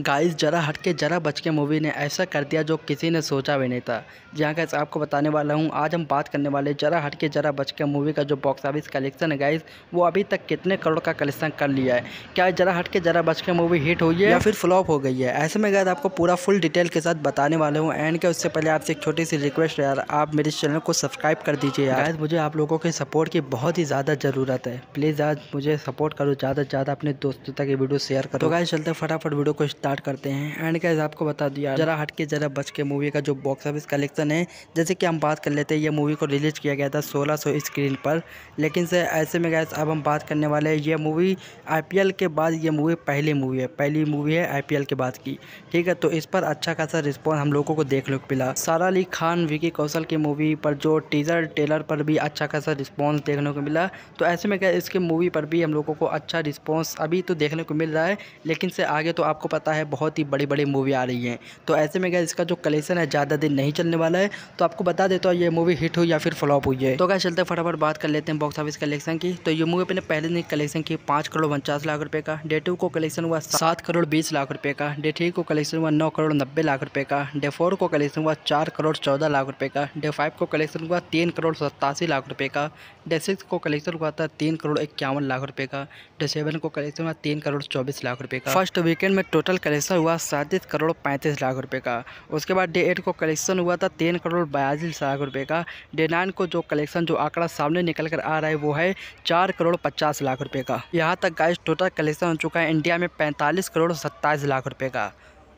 guys जरा हटके जरा बच के मूवी ने ऐसा कर दिया जो किसी ने सोचा भी नहीं था जी हाँ गाइस आपको बताने वाला हूँ आज हम बात करने वाले जरा हटके जरा बच के मूवी का जो बॉक्स ऑफिस कलेक्शन है गाइस वो अभी तक कितने करोड़ का कलेक्शन कर लिया है क्या जरा हटके जरा बच के मूवी हिट हुई है या फिर फ्लॉप हो गई है ऐसे में गाइस आपको पूरा फुल डिटेल के साथ बताने वाले हूँ एंड के उससे पहले आपसे एक छोटी सी रिक्वेस्ट है यार आप मेरे चैनल को सब्सक्राइब कर दीजिए यार मुझे आप लोगों के सपोर्ट की बहुत ही ज़्यादा ज़रूरत है प्लीज़ आज मुझे सपोर्ट करो ज़्यादा से ज़्यादा अपने दोस्तों तक ये वीडियो शेयर करो तो गाइस चलते फटाफट वीडियो को स्टार्ट करते हैं एंड गाइज आपको बता दिया जरा हट के जरा बच के मूवी का जो बॉक्स ऑफिस कलेक्शन है जैसे कि हम बात कर लेते हैं ये मूवी को रिलीज किया गया था 1600 स्क्रीन पर लेकिन से ऐसे में गैस अब हम बात करने वाले हैं ये मूवी आईपीएल के बाद ये मूवी पहली मूवी है पहली मूवी है आई के बाद की ठीक है तो इस पर अच्छा खासा रिस्पॉन्स हम लोगों को देख लोग मिला सारा अली खान विकी कौशल की मूवी पर जो टीजर ट्रेलर पर भी अच्छा खासा रिस्पॉन्स देखने को मिला तो ऐसे में क्या इसके मूवी पर भी हम लोगों को अच्छा रिस्पॉन्स अभी तो देखने को मिल रहा है लेकिन से आगे तो आपको पता पता है बहुत ही बड़ी बड़ी मूवी आ रही हैं तो ऐसे में क्या इसका जो कलेक्शन है ज़्यादा दिन नहीं चलने वाला है तो आपको बता देता हूँ ये मूवी हिट हुई या फिर फ्लॉप हुई है तो क्या चलते फटाफट बात कर लेते हैं बॉक्स ऑफिस कलेक्शन की तो ये मूवी अपने पहले दिन कलेक्शन की पाँच करोड़ उनचास लाख रुपये का डे टू को कलेक्शन हुआ सात करोड़ बीस लाख रुपये का डे थ्री को कलेक्शन हुआ नौ करोड़ नब्बे लाख रुपये का डे फोर को कलेक्शन हुआ चार करोड़ चौदह लाख रुपये का डे फाइव को कलेक्शन हुआ तीन करोड़ सत्तासी लाख रुपये का डे सिक्स को कलेक्शन हुआ था तीन करोड़ इक्यावन लाख रुपये का डे सेवन को कलेक्शन हुआ तीन करोड़ चौबीस लाख रुपये का फर्स्ट वीकेंड में टोटल कलेक्शन हुआ सैंतीस करोड़ पैंतीस लाख रुपए का उसके बाद डे एट को कलेक्शन हुआ था तीन करोड़ बयालीस लाख रुपए का डे नाइन को जो कलेक्शन जो आंकड़ा सामने निकल कर आ रहा है वो है चार करोड़ पचास लाख रुपये का यहाँ तक गाइस टोटल कलेक्शन हो चुका है इंडिया में पैंतालीस करोड़ सत्ताईस लाख रुपये का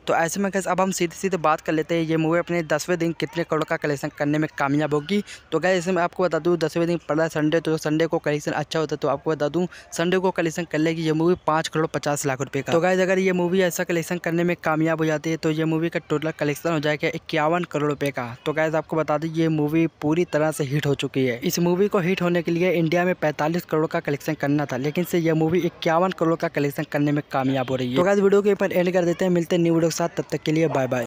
तो ऐसे में गैस अब हम सीधे सीधे बात कर लेते हैं ये मूवी अपने दसवें दिन कितने करोड़ का कलेक्शन करने में कामयाब होगी तो गैस इसमें आपको बता दूँ दसवें दिन पड़ा संडे तो संडे को कलेक्शन अच्छा होता है तो आपको बता दूँ संडे को कलेक्शन कर लेगी ये मूवी पाँच करोड़ पचास लाख रुपये का तो गैस अगर ये मूवी ऐसा कलेक्शन करने में कामयाब हो जाती है तो ये मूवी का टोटल कलेक्शन हो जाएगा इक्यावन करोड़ रुपये का तो गैस आपको बता दूँ ये मूवी पूरी तरह से हिट हो चुकी है इस मूवी को हिट होने के लिए इंडिया में पैंतालीस करोड़ का कलेक्शन करना था लेकिन से यह मूवी इक्यावन करोड़ का कलेक्शन करने में कामयाब हो रही है तो गैस वीडियो के ऊपर एंड कर देते हैं मिलते न्यू वीडियो साथ तब तक के लिए बाय बाय